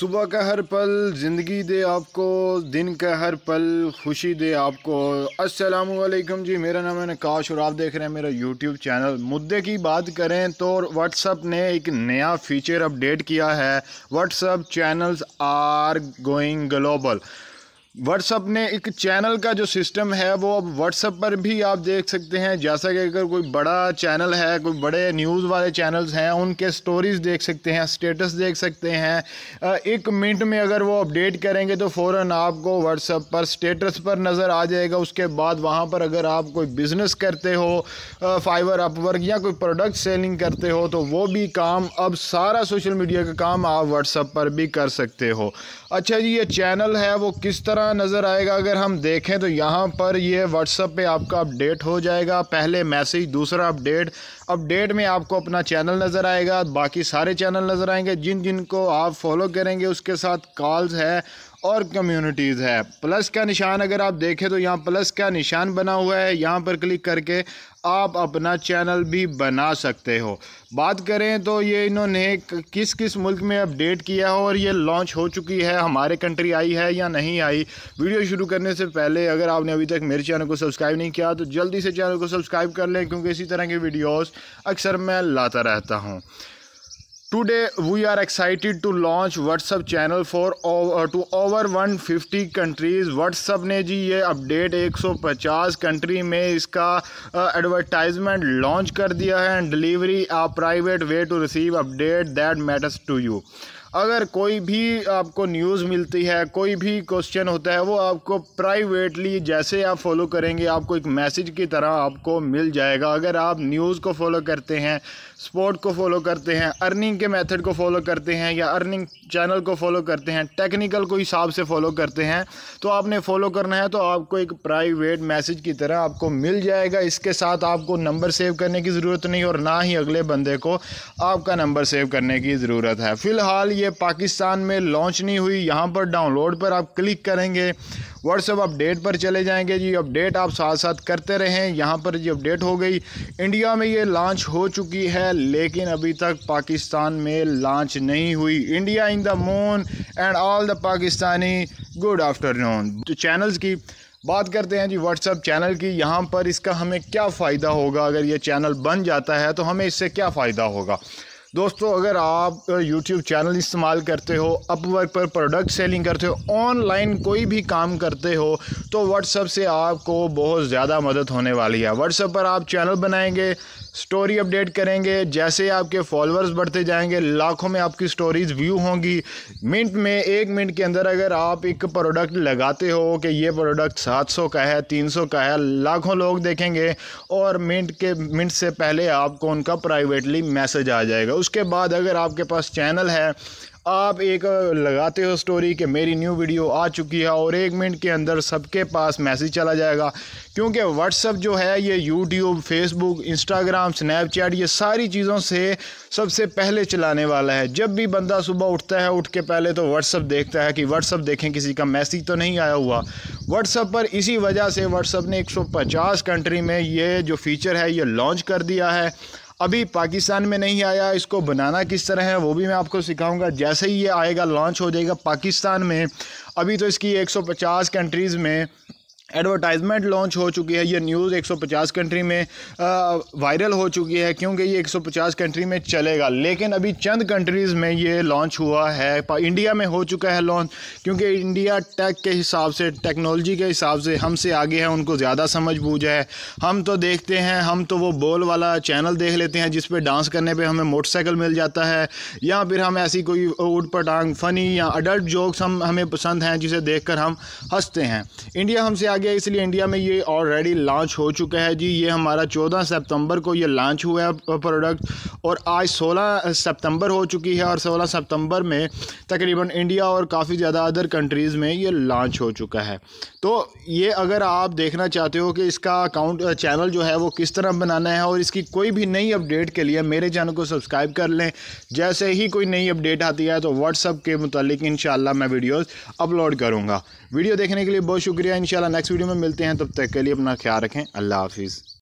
सुबह का हर पल ज़िंदगी दे आपको दिन का हर पल खुशी दे आपको अस्सलाम वालेकुम जी मेरा नाम है नकाश और आप देख रहे हैं मेरा यूट्यूब चैनल मुद्दे की बात करें तो व्हाट्सअप ने एक नया फीचर अपडेट किया है WhatsApp channels are going global WhatsApp ने एक चैनल का जो सिस्टम है वो अब व्हाट्सअप पर भी आप देख सकते हैं जैसा कि अगर कोई बड़ा चैनल है कोई बड़े न्यूज़ वाले चैनल्स हैं उनके स्टोरीज़ देख सकते हैं स्टेटस देख सकते हैं एक मिनट में अगर वो अपडेट करेंगे तो फ़ौर आपको व्हाट्सअप पर स्टेटस पर नज़र आ जाएगा उसके बाद वहाँ पर अगर आप कोई बिज़नेस करते हो फाइवर अपवर्क या कोई प्रोडक्ट सेलिंग करते हो तो वो भी काम अब सारा सोशल मीडिया का काम आप व्हाट्सअप पर भी कर सकते हो अच्छा जी ये चैनल है वो किस तरह तरह नज़र आएगा अगर हम देखें तो यहाँ पर ये व्हाट्सअप पे आपका अपडेट हो जाएगा पहले मैसेज दूसरा अपडेट अपडेट में आपको अपना चैनल नज़र आएगा बाकी सारे चैनल नज़र आएंगे जिन जिन को आप फॉलो करेंगे उसके साथ कॉल्स है और कम्युनिटीज़ है प्लस का निशान अगर आप देखें तो यहाँ प्लस का निशान बना हुआ है यहाँ पर क्लिक करके आप अपना चैनल भी बना सकते हो बात करें तो ये इन्होंने किस किस मुल्क में अपडेट किया है और ये लॉन्च हो चुकी है हमारे कंट्री आई है या नहीं आई वीडियो शुरू करने से पहले अगर आपने अभी तक मेरे चैनल को सब्सक्राइब नहीं किया तो जल्दी से चैनल को सब्सक्राइब कर लें क्योंकि इसी तरह की वीडियोज़ अक्सर मैं लाता रहता हूँ Today we are excited to launch WhatsApp channel for over, to over 150 countries. WhatsApp ने जी ये अपडेट 150 कंट्री में इसका एडवर्टाइजमेंट uh, लॉन्च कर दिया है and delivery a private way to receive update that matters to you अगर कोई भी आपको न्यूज़ मिलती है कोई भी क्वेश्चन होता है वो आपको प्राइवेटली जैसे आप फॉलो करेंगे आपको एक मैसेज की तरह आपको मिल जाएगा अगर आप न्यूज़ को फॉलो करते हैं स्पोर्ट को फॉलो करते हैं अर्निंग के मेथड को फॉलो करते हैं या अर्निंग चैनल को फॉलो करते हैं टेक्निकल को हिसाब से फॉलो करते हैं तो आपने फॉलो करना है तो आपको एक प्राइवेट मैसेज की तरह आपको मिल जाएगा इसके साथ आपको नंबर सेव करने की ज़रूरत नहीं और ना ही अगले बंदे को आपका नंबर सेव करने की ज़रूरत है फ़िलहाल ये पाकिस्तान में लॉन्च नहीं हुई यहाँ पर डाउनलोड पर आप क्लिक करेंगे व्हाट्सअप अपडेट पर चले जाएंगे जी अपडेट आप साथ साथ करते रहें यहाँ पर जी अपडेट हो गई इंडिया में ये लॉन्च हो चुकी है लेकिन अभी तक पाकिस्तान में लॉन्च नहीं हुई India in the moon and all the Pakistani good afternoon तो चैनल्स की बात करते हैं जी व्हाट्सअप चैनल की यहाँ पर इसका हमें क्या फ़ायदा होगा अगर ये चैनल बन जाता है तो हमें इससे क्या फ़ायदा होगा दोस्तों अगर आप YouTube चैनल इस्तेमाल करते हो अपवर्क पर प्रोडक्ट सेलिंग करते हो ऑनलाइन कोई भी काम करते हो तो व्हाट्सअप से आपको बहुत ज़्यादा मदद होने वाली है व्हाट्सअप पर आप चैनल बनाएंगे स्टोरी अपडेट करेंगे जैसे आपके फॉलोअर्स बढ़ते जाएंगे लाखों में आपकी स्टोरीज़ व्यू होंगी मिनट में एक मिनट के अंदर अगर आप एक प्रोडक्ट लगाते हो कि ये प्रोडक्ट 700 का है 300 का है लाखों लोग देखेंगे और मिनट के मिनट से पहले आपको उनका प्राइवेटली मैसेज आ जाएगा उसके बाद अगर आपके पास चैनल है आप एक लगाते हो स्टोरी कि मेरी न्यू वीडियो आ चुकी है और एक मिनट के अंदर सबके पास मैसेज चला जाएगा क्योंकि व्हाट्सअप जो है ये यूट्यूब फेसबुक इंस्टाग्राम स्नैपचैट ये सारी चीज़ों से सबसे पहले चलाने वाला है जब भी बंदा सुबह उठता है उठ के पहले तो व्हाट्सअप देखता है कि व्हाट्सअप देखें किसी का मैसेज तो नहीं आया हुआ व्हाट्सअप पर इसी वजह से व्हाट्सअप ने एक कंट्री में ये जो फीचर है ये लॉन्च कर दिया है अभी पाकिस्तान में नहीं आया इसको बनाना किस तरह है वो भी मैं आपको सिखाऊंगा जैसे ही ये आएगा लॉन्च हो जाएगा पाकिस्तान में अभी तो इसकी 150 कंट्रीज़ में एडवर्टाइजमेंट लॉन्च हो चुकी है ये न्यूज़ 150 कंट्री में वायरल हो चुकी है क्योंकि ये 150 कंट्री में चलेगा लेकिन अभी चंद कंट्रीज़ में ये लॉन्च हुआ है इंडिया में हो चुका है लॉन्च क्योंकि इंडिया टेक के हिसाब से टेक्नोलॉजी के हिसाब से हमसे आगे है उनको ज़्यादा समझ बूझ है हम तो देखते हैं हम तो वो बोल वाला चैनल देख लेते हैं जिस पर डांस करने पर हमें मोटरसाइकिल मिल जाता है या फिर हम ऐसी कोई ऊट पटांग फ़नी या अडल्ट जोक्स हम हमें पसंद हैं जिसे देख हम हंसते हैं इंडिया हमसे आगे गया इसलिए इंडिया में ये ऑलरेडी लॉन्च हो चुका है जी ये हमारा चौदह सितंबर को ये लॉन्च हुआ है प्रोडक्ट और आज सोलह सितंबर हो चुकी है और सोलह सितंबर में तकरीबन इंडिया और काफ़ी ज़्यादा अदर कंट्रीज़ में ये लॉन्च हो चुका है तो ये अगर आप देखना चाहते हो कि इसका अकाउंट चैनल जो है वो किस तरह बनाना है और इसकी कोई भी नई अपडेट के लिए मेरे चैनल को सब्सक्राइब कर लें जैसे ही कोई नई अपडेट आती है तो व्हाट्सअप के मतलब इन मैं वीडियोज़ अपलोड करूँगा वीडियो देखने के लिए बहुत शुक्रिया इंशाल्लाह नेक्स्ट नेक्स्ट वीडियो में मिलते हैं तब तक के लिए अपना ख्याल रखें अल्लाह हाफिज़